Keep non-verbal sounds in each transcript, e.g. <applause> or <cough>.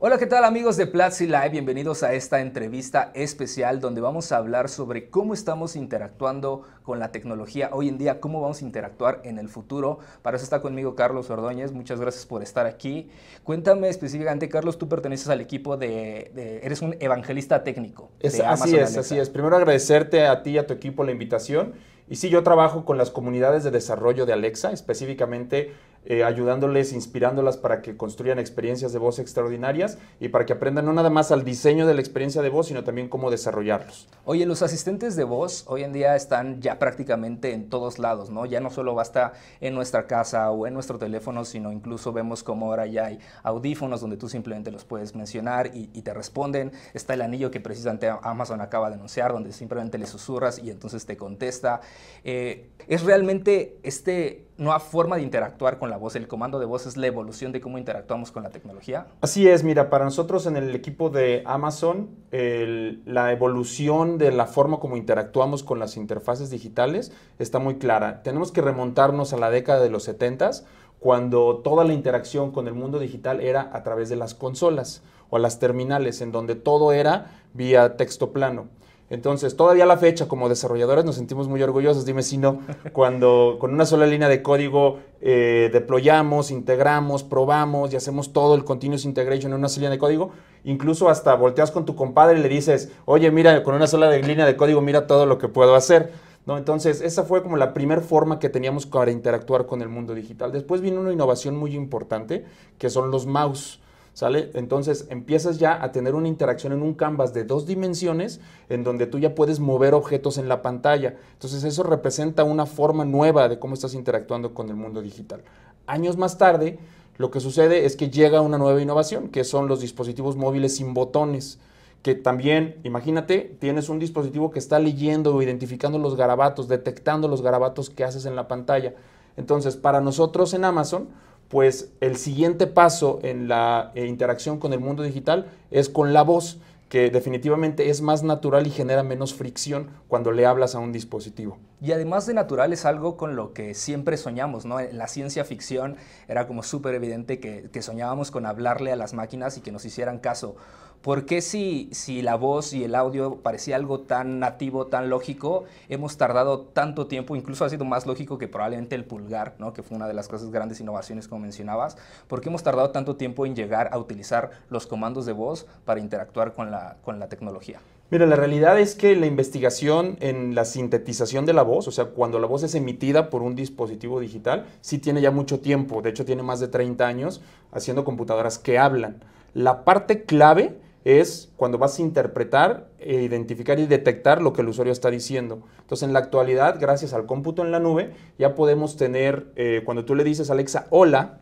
Hola, ¿qué tal amigos de Platzi Live? Bienvenidos a esta entrevista especial donde vamos a hablar sobre cómo estamos interactuando con la tecnología hoy en día, cómo vamos a interactuar en el futuro. Para eso está conmigo Carlos Ordóñez, muchas gracias por estar aquí. Cuéntame específicamente, Carlos, tú perteneces al equipo de, eres un evangelista técnico. de Amazon así es, así es. Primero agradecerte a ti y a tu equipo la invitación. Y sí, yo trabajo con las comunidades de desarrollo de Alexa, específicamente eh, ayudándoles, inspirándolas para que construyan experiencias de voz extraordinarias y para que aprendan no nada más al diseño de la experiencia de voz, sino también cómo desarrollarlos. Oye, los asistentes de voz hoy en día están ya prácticamente en todos lados, ¿no? Ya no solo basta en nuestra casa o en nuestro teléfono, sino incluso vemos cómo ahora ya hay audífonos donde tú simplemente los puedes mencionar y, te responden. Está el anillo que precisamente Amazon acaba de anunciar, donde simplemente le susurras y entonces te contesta. Eh, es realmente este ¿No hay forma de interactuar con la voz. El comando de voz es la evolución de cómo interactuamos con la tecnología. Así es, mira, para nosotros en el equipo de Amazon, la evolución de la forma como interactuamos con las interfaces digitales está muy clara. Tenemos que remontarnos a la década de los 70 cuando toda la interacción con el mundo digital era a través de las consolas o las terminales, en donde todo era vía texto plano. Entonces, todavía la fecha, como desarrolladores, nos sentimos muy orgullosos, dime si no, <laughs> cuando con una sola línea de código eh, deployamos, integramos, probamos y hacemos todo el continuous integration en una sola línea de código, incluso hasta volteas con tu compadre y le dices, oye, mira, con una sola línea de código, mira todo lo que puedo hacer. Entonces, esa fue como la primera forma que teníamos para interactuar con el mundo digital. Después vino una innovación muy importante, que son los mouse. ¿Sale? Entonces empiezas ya a tener una interacción en un canvas de dos dimensiones en donde tú ya puedes mover objetos en la pantalla. Entonces eso representa una forma nueva de cómo estás interactuando con el mundo digital. Años más tarde, lo que sucede es que llega una nueva innovación, que son los dispositivos móviles sin botones que también, imagínate, tienes un dispositivo que está leyendo o identificando los garabatos, detectando los garabatos que haces en la pantalla. Entonces, para nosotros en Amazon, pues el siguiente paso en la eh, interacción con el mundo digital es con la voz, que definitivamente es más natural y genera menos fricción cuando le hablas a un dispositivo. Y además de natural es algo con lo que siempre soñamos, ¿no? En la ciencia ficción era como súper evidente que soñábamos con hablarle a las máquinas y que nos hicieran caso. ¿Por qué si, la voz y el audio parecía algo tan nativo, tan lógico, hemos tardado tanto tiempo, incluso ha sido más lógico que probablemente el pulgar, ¿no? que fue una de las grandes innovaciones como mencionabas, ¿por qué hemos tardado tanto tiempo en llegar a utilizar los comandos de voz para interactuar con la, con la tecnología? Mira, la realidad es que la investigación en la sintetización de la voz, o sea, cuando la voz es emitida por un dispositivo digital, sí tiene ya mucho tiempo, de hecho tiene más de 30 años haciendo computadoras que hablan. La parte clave es cuando vas a interpretar, e identificar y detectar lo que el usuario está diciendo. Entonces, en la actualidad, gracias al cómputo en la nube, ya podemos tener, eh, cuando tú le dices a Alexa, hola,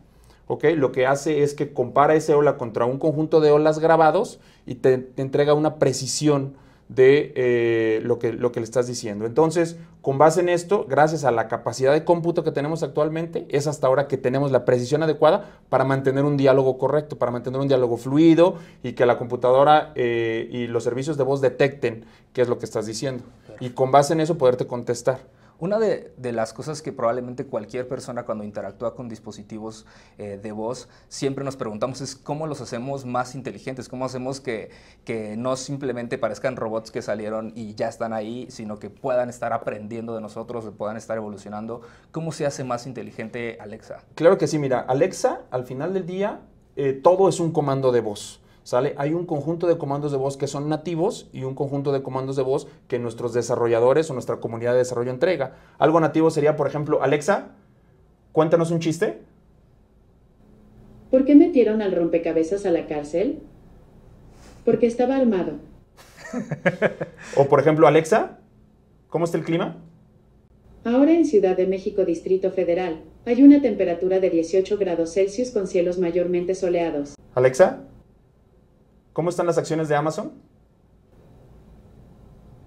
ok lo que hace es que compara ese hola contra un conjunto de olas grabados y te, entrega una precisión de eh, lo, que, lo que le estás diciendo. Entonces, con base en esto, gracias a la capacidad de cómputo que tenemos actualmente, es hasta ahora que tenemos la precisión adecuada para mantener un diálogo correcto, para mantener un diálogo fluido y que la computadora eh, y los servicios de voz detecten qué es lo que estás diciendo. Y con base en eso poderte contestar. Una de, las cosas que probablemente cualquier persona cuando interactúa con dispositivos eh, de voz siempre nos preguntamos es cómo los hacemos más inteligentes, cómo hacemos que, no simplemente parezcan robots que salieron y ya están ahí, sino que puedan estar aprendiendo de nosotros, puedan estar evolucionando. ¿Cómo se hace más inteligente Alexa? Claro que sí, mira, Alexa al final del día eh, todo es un comando de voz. ¿sale? Hay un conjunto de comandos de voz que son nativos y un conjunto de comandos de voz que nuestros desarrolladores o nuestra comunidad de desarrollo entrega. Algo nativo sería, por ejemplo, Alexa, cuéntanos un chiste. ¿Por qué metieron al rompecabezas a la cárcel? Porque estaba armado. <laughs> o por ejemplo, Alexa, ¿cómo está el clima? Ahora en Ciudad de México, Distrito Federal, hay una temperatura de 18 grados Celsius con cielos mayormente soleados. Alexa, ¿Cómo están las acciones de Amazon?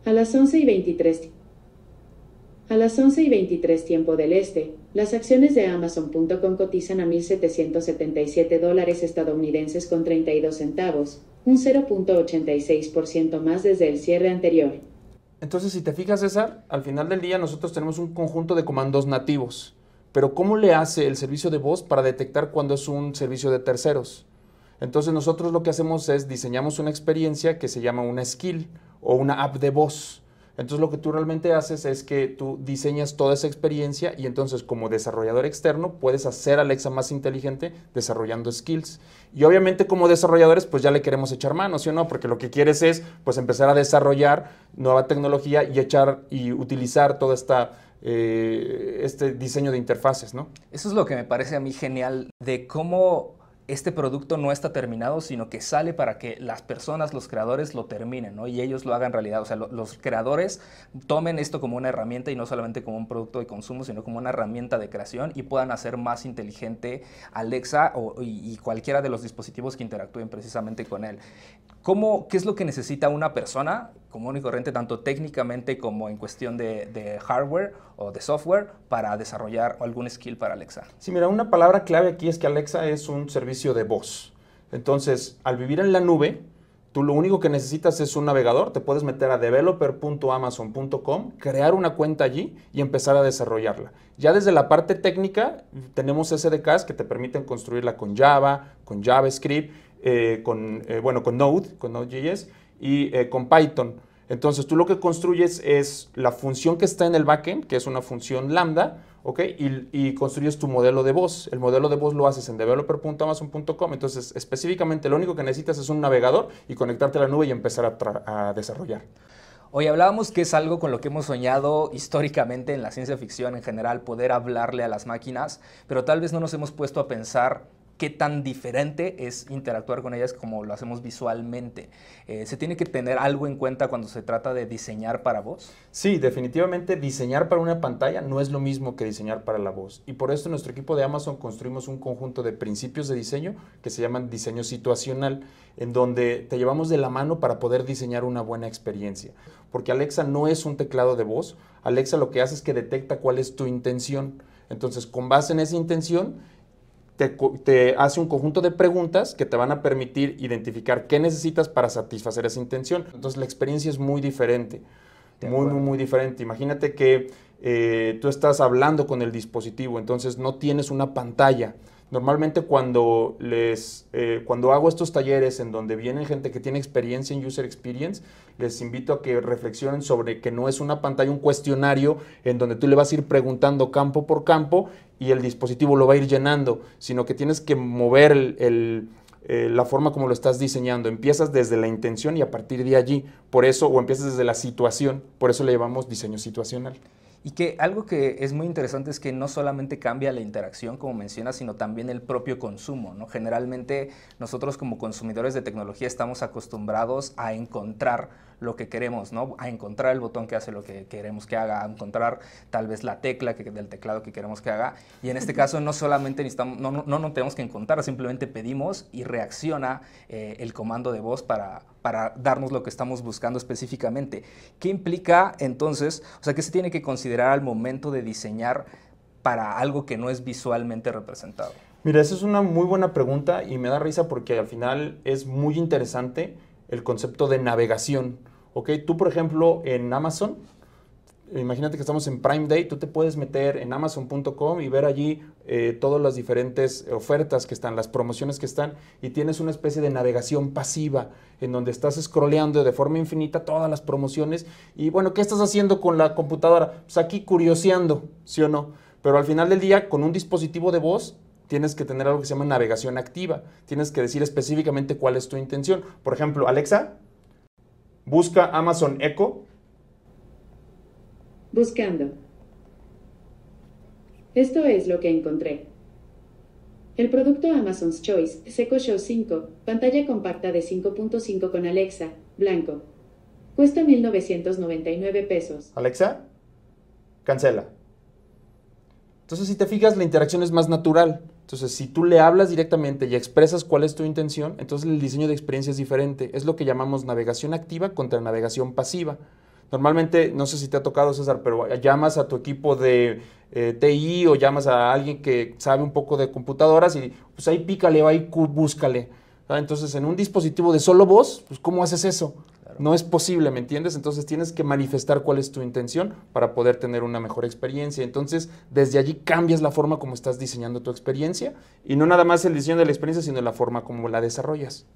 A las 11 y 23. A las 11 y 23 tiempo del este, las acciones de Amazon.com cotizan a 1.777 dólares estadounidenses con 32 centavos, un 0.86% más desde el cierre anterior. Entonces, si te fijas, César, al final del día nosotros tenemos un conjunto de comandos nativos, pero ¿cómo le hace el servicio de voz para detectar cuando es un servicio de terceros? Entonces nosotros lo que hacemos es diseñamos una experiencia que se llama una skill o una app de voz. Entonces lo que tú realmente haces es que tú diseñas toda esa experiencia y entonces como desarrollador externo puedes hacer a Alexa más inteligente desarrollando skills. Y obviamente como desarrolladores pues ya le queremos echar mano, ¿sí o no? Porque lo que quieres es pues empezar a desarrollar nueva tecnología y echar y utilizar toda esta eh, este diseño de interfaces, ¿no? Eso es lo que me parece a mí genial de cómo este producto no está terminado, sino que sale para que las personas, los creadores, lo terminen y ellos lo hagan realidad. O sea, los creadores tomen esto como una herramienta y no solamente como un producto de consumo, sino como una herramienta de creación y puedan hacer más inteligente Alexa y cualquiera de los dispositivos que interactúen precisamente con él. ¿Qué es lo que necesita una persona común y corriente, tanto técnicamente como en cuestión de, de, hardware o de software, para desarrollar algún skill para Alexa? Sí, mira, una palabra clave aquí es que Alexa es un servicio de voz. Entonces, al vivir en la nube, tú lo único que necesitas es un navegador. Te puedes meter a developer.amazon.com, crear una cuenta allí y empezar a desarrollarla. Ya desde la parte técnica, tenemos SDKs que te permiten construirla con Java, con JavaScript eh, con, eh, bueno, con Node, con Node.js y eh, con Python. Entonces tú lo que construyes es la función que está en el backend, que es una función lambda, ¿ok? Y, construyes tu modelo de voz. El modelo de voz lo haces en developer.amazon.com. Entonces específicamente lo único que necesitas es un navegador y conectarte a la nube y empezar a desarrollar. Hoy hablábamos que es algo con lo que hemos soñado históricamente en la ciencia ficción en general, poder hablarle a las máquinas, pero tal vez no nos hemos puesto a pensar qué tan diferente es interactuar con ellas como lo hacemos visualmente. Eh, ¿Se tiene que tener algo en cuenta cuando se trata de diseñar para voz? Sí, definitivamente diseñar para una pantalla no es lo mismo que diseñar para la voz. Y por eso nuestro equipo de Amazon construimos un conjunto de principios de diseño que se llaman diseño situacional, en donde te llevamos de la mano para poder diseñar una buena experiencia. Porque Alexa no es un teclado de voz. Alexa lo que hace es que detecta cuál es tu intención. Entonces, con base en esa intención, te, hace un conjunto de preguntas que te van a permitir identificar qué necesitas para satisfacer esa intención. Entonces la experiencia es muy diferente, muy, muy, muy diferente. Imagínate que eh, tú estás hablando con el dispositivo, entonces no tienes una pantalla. Normalmente cuando, les, eh, cuando hago estos talleres en donde viene gente que tiene experiencia en User Experience, les invito a que reflexionen sobre que no es una pantalla, un cuestionario en donde tú le vas a ir preguntando campo por campo y el dispositivo lo va a ir llenando, sino que tienes que mover eh, la forma como lo estás diseñando. Empiezas desde la intención y a partir de allí, por eso, o empiezas desde la situación, por eso le llamamos diseño situacional. Y que algo que es muy interesante es que no solamente cambia la interacción, como mencionas, sino también el propio consumo. ¿no? Generalmente nosotros como consumidores de tecnología estamos acostumbrados a encontrar lo que queremos, ¿no? A encontrar el botón que hace lo que queremos que haga, a encontrar tal vez la tecla del teclado que queremos que haga. Y en este caso no solamente no, no, tenemos que encontrar, simplemente pedimos y reacciona eh, el comando de voz para, para darnos lo que estamos buscando específicamente. ¿Qué implica entonces? O sea, ¿qué se tiene que considerar al momento de diseñar para algo que no es visualmente representado? Mira, esa es una muy buena pregunta y me da risa porque al final es muy interesante el concepto de navegación. Tú, por ejemplo, en Amazon, imagínate que estamos en Prime Day, tú te puedes meter en amazon.com y ver allí eh, todas las diferentes ofertas que están, las promociones que están, y tienes una especie de navegación pasiva en donde estás scrolleando de forma infinita todas las promociones. Y bueno, ¿qué estás haciendo con la computadora? Pues aquí curioseando, ¿sí o no? Pero al final del día, con un dispositivo de voz, tienes que tener algo que se llama navegación activa. Tienes que decir específicamente cuál es tu intención. Por ejemplo, Alexa, Busca Amazon Echo. Buscando. Esto es lo que encontré. El producto Amazon's Choice, Seco Show 5, pantalla compacta de 5.5 con Alexa, blanco. Cuesta 1.999 pesos. Alexa, cancela. Entonces, si te fijas, la interacción es más natural. Entonces, si tú le hablas directamente y expresas cuál es tu intención, entonces el diseño de experiencia es diferente. Es lo que llamamos navegación activa contra navegación pasiva. Normalmente, no sé si te ha tocado, César, pero llamas a tu equipo de eh, TI o llamas a alguien que sabe un poco de computadoras y pues ahí pícale o ahí búscale. Ah, entonces, en un dispositivo de solo voz, pues ¿cómo haces eso? No es posible, ¿me entiendes? Entonces tienes que manifestar cuál es tu intención para poder tener una mejor experiencia. Entonces, desde allí cambias la forma como estás diseñando tu experiencia y no nada más el diseño de la experiencia, sino la forma como la desarrollas.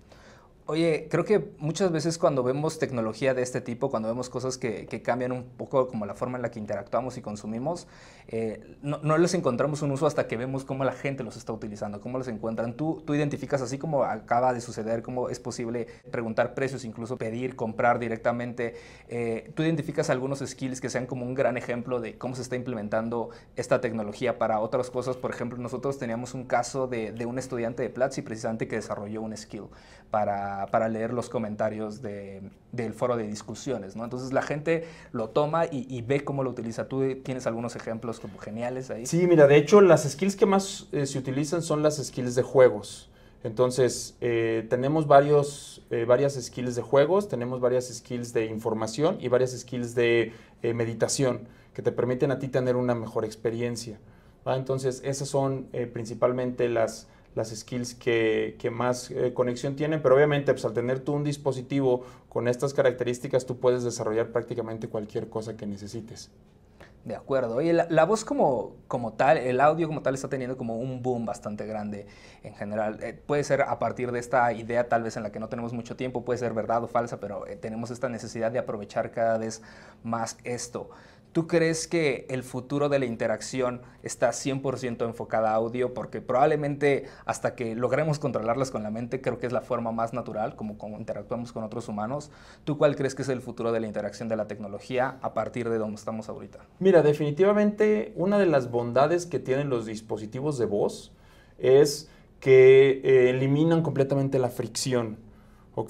Oye, creo que muchas veces cuando vemos tecnología de este tipo, cuando vemos cosas que, cambian un poco como la forma en la que interactuamos y consumimos, eh, no, les encontramos un uso hasta que vemos cómo la gente los está utilizando, cómo los encuentran. Tú, tú identificas así como acaba de suceder, cómo es posible preguntar precios, incluso pedir, comprar directamente. Eh, tú identificas algunos skills que sean como un gran ejemplo de cómo se está implementando esta tecnología para otras cosas. Por ejemplo, nosotros teníamos un caso de, de un estudiante de Platzi precisamente que desarrolló un skill para para, leer los comentarios del foro de discusiones, ¿no? Entonces la gente lo toma y, ve cómo lo utiliza. ¿Tú tienes algunos ejemplos como geniales ahí? Sí, mira, de hecho las skills que más eh, se utilizan son las skills de juegos. Entonces, eh, tenemos varios, eh, varias skills de juegos, tenemos varias skills de información y varias skills de meditación que te permiten a ti tener una mejor experiencia. Entonces, esas son principalmente las, las skills que, más eh, conexión tienen, pero obviamente pues, al tener tú un dispositivo con estas características, tú puedes desarrollar prácticamente cualquier cosa que necesites. De acuerdo. Y la, voz como, como tal, el audio como tal está teniendo como un boom bastante grande en general. Eh, puede ser a partir de esta idea tal vez en la que no tenemos mucho tiempo, puede ser verdad o falsa, pero eh, tenemos esta necesidad de aprovechar cada vez más esto. ¿Tú crees que el futuro de la interacción está 100% enfocada a audio? Porque probablemente hasta que logremos controlarlas con la mente, creo que es la forma más natural, como, como interactuamos con otros humanos. ¿Tú cuál crees que es el futuro de la interacción de la tecnología a partir de donde estamos ahorita? Mira, definitivamente una de las bondades que tienen los dispositivos de voz es que eh, eliminan completamente la fricción.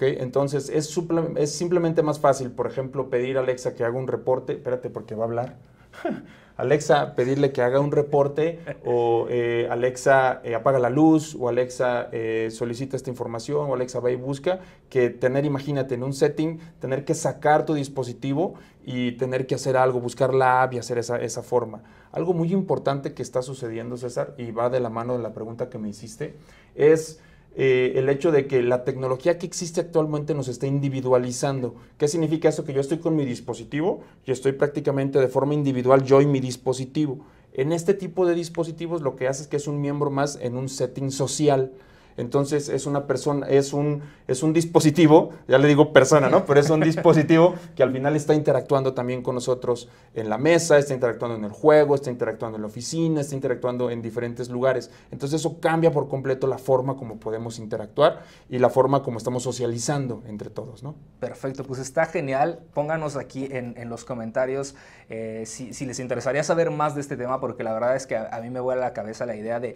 Entonces es, es simplemente más fácil, por ejemplo, pedir a Alexa que haga un reporte, espérate porque va a hablar. <laughs> Alexa, pedirle que haga un reporte o eh, Alexa eh, apaga la luz o Alexa eh, solicita esta información o Alexa va y busca, que tener, imagínate, en un setting, tener que sacar tu dispositivo y tener que hacer algo, buscar la app y hacer esa, esa forma. Algo muy importante que está sucediendo, César, y va de la mano de la pregunta que me hiciste, es eh, el hecho de que la tecnología que existe actualmente nos está individualizando. ¿Qué significa eso? Que yo estoy con mi dispositivo y estoy prácticamente de forma individual yo y mi dispositivo. En este tipo de dispositivos lo que hace es que es un miembro más en un setting social. Entonces es una persona, es un, es un dispositivo, ya le digo persona, ¿no? Pero es un dispositivo que al final está interactuando también con nosotros en la mesa, está interactuando en el juego, está interactuando en la oficina, está interactuando en diferentes lugares. Entonces eso cambia por completo la forma como podemos interactuar y la forma como estamos socializando entre todos, ¿no? Perfecto, pues está genial. Pónganos aquí en, los comentarios eh, si, les interesaría saber más de este tema, porque la verdad es que a, a mí me vuela la cabeza la idea de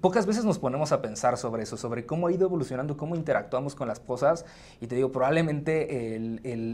pocas veces nos ponemos a pensar sobre eso, sobre cómo ha ido evolucionando, cómo interactuamos con las cosas. Y te digo, probablemente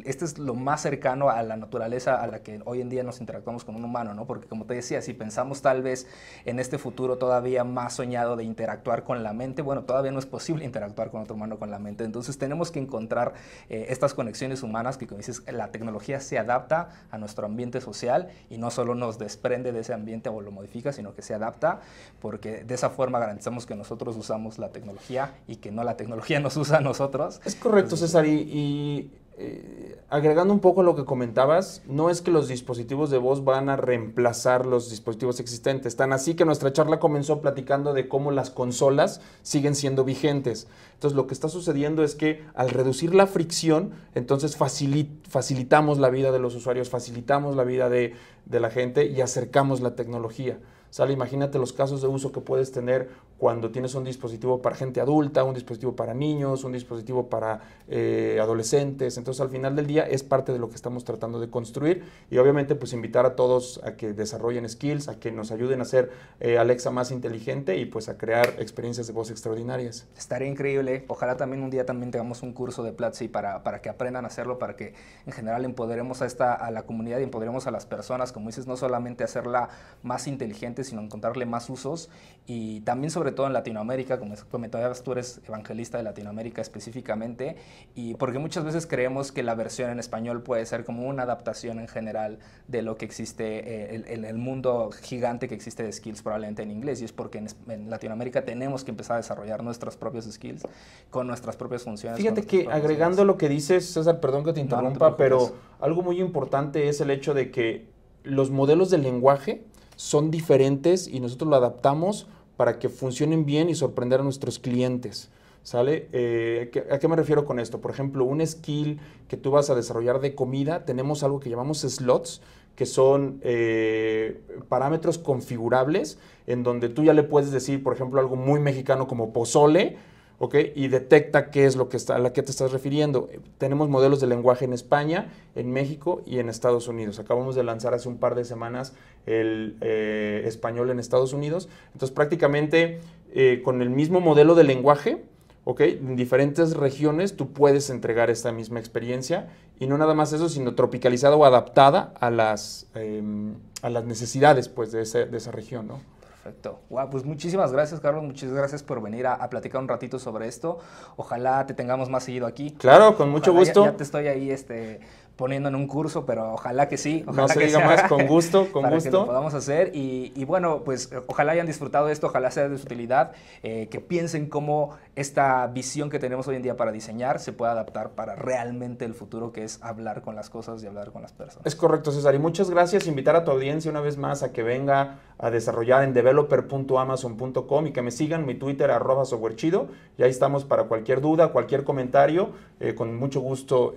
este es lo más cercano a la naturaleza a la que hoy en día nos interactuamos con un humano, Porque como te decía, si pensamos tal vez en este futuro todavía más soñado de interactuar con la mente, bueno, todavía no es posible interactuar con otro humano con la mente. Entonces tenemos que encontrar eh, estas conexiones humanas que, como dices, la tecnología se adapta a nuestro ambiente social y no solo nos desprende de ese ambiente o lo modifica, sino que se adapta porque de esa forma garantizamos que nosotros usamos la tecnología y que no la tecnología nos usa a nosotros. Es correcto, César, y, eh, agregando un poco lo que comentabas, no es que los dispositivos de voz van a reemplazar los dispositivos existentes. Tan así que nuestra charla comenzó platicando de cómo las consolas siguen siendo vigentes. Entonces lo que está sucediendo es que al reducir la fricción, entonces facilitamos la vida de los usuarios, facilitamos la vida de la gente y acercamos la tecnología. Sale, imagínate los casos de uso que puedes tener cuando tienes un dispositivo para gente adulta, un dispositivo para niños, un dispositivo para eh, adolescentes. Entonces al final del día es parte de lo que estamos tratando de construir y obviamente pues invitar a todos a que desarrollen skills, a que nos ayuden a hacer eh, Alexa más inteligente y pues a crear experiencias de voz extraordinarias. Estaría increíble. Ojalá también un día también tengamos un curso de Platzi para, para que aprendan a hacerlo, para que en general empoderemos a, esta, a la comunidad y empoderemos a las personas, como dices, no solamente hacerla más inteligente, sino encontrarle más usos y también sobre todo en Latinoamérica, como comentabas, tú eres evangelista de Latinoamérica específicamente, y porque muchas veces creemos que la versión en español puede ser como una adaptación en general de lo que existe en eh, el, mundo gigante que existe de skills probablemente en inglés, y es porque en, Latinoamérica tenemos que empezar a desarrollar nuestros propios skills con nuestras propias funciones. Fíjate que agregando lo que dices, César, perdón que te interrumpa, pero algo muy importante es el hecho de que los modelos del lenguaje son diferentes y nosotros lo adaptamos para que funcionen bien y sorprender a nuestros clientes. ¿Sale? Eh, ¿A qué me refiero con esto? Por ejemplo, un skill que tú vas a desarrollar de comida, tenemos algo que llamamos slots, que son eh, parámetros configurables, en donde tú ya le puedes decir, por ejemplo, algo muy mexicano como pozole, ¿ok? Y detecta qué es lo que está, a la que te estás refiriendo. Tenemos modelos de lenguaje en España, en México y en Estados Unidos. Acabamos de lanzar hace un par de semanas el eh, español en Estados Unidos. Entonces, prácticamente eh, con el mismo modelo de lenguaje, ¿ok? En diferentes regiones tú puedes entregar esta misma experiencia y no nada más eso, sino tropicalizada o adaptada a las, em, a las necesidades pues, de, de esa región, ¿no? Perfecto. Wow, pues muchísimas gracias, Carlos. Muchas gracias por venir a, platicar un ratito sobre esto. Ojalá te tengamos más seguido aquí. Claro, con mucho gusto. ya, te estoy ahí este, poniendo en un curso, pero ojalá que sí. Ojalá no se diga más, con <laughs> gusto, con para gusto. Que podamos hacer y, bueno, pues eh, ojalá hayan disfrutado esto, ojalá sea de su utilidad, eh, que piensen cómo esta visión que tenemos hoy en día para diseñar se puede adaptar para realmente el futuro, que es hablar con las cosas y hablar con las personas. Es correcto, César, y muchas gracias. Invitar a tu audiencia una vez más a que venga a desarrollar en developer.amazon.com y que me sigan mi Twitter arroba softwarechido y ahí estamos para cualquier duda, cualquier comentario, eh, con mucho gusto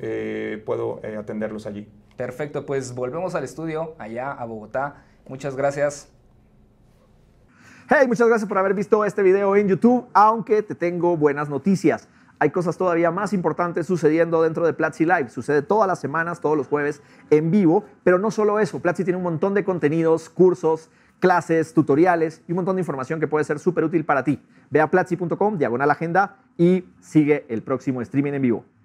puedo atender allí. Perfecto, pues volvemos al estudio allá a Bogotá. Muchas gracias. Hey, muchas gracias por haber visto este video en YouTube, aunque te tengo buenas noticias. Hay cosas todavía más importantes sucediendo dentro de Platzi Live. Sucede todas las semanas, todos los jueves en vivo, pero no solo eso, Platzi tiene un montón de contenidos, cursos, clases, tutoriales y un montón de información que puede ser súper útil para ti. Ve a platzi.com, diagonal agenda y sigue el próximo streaming en vivo.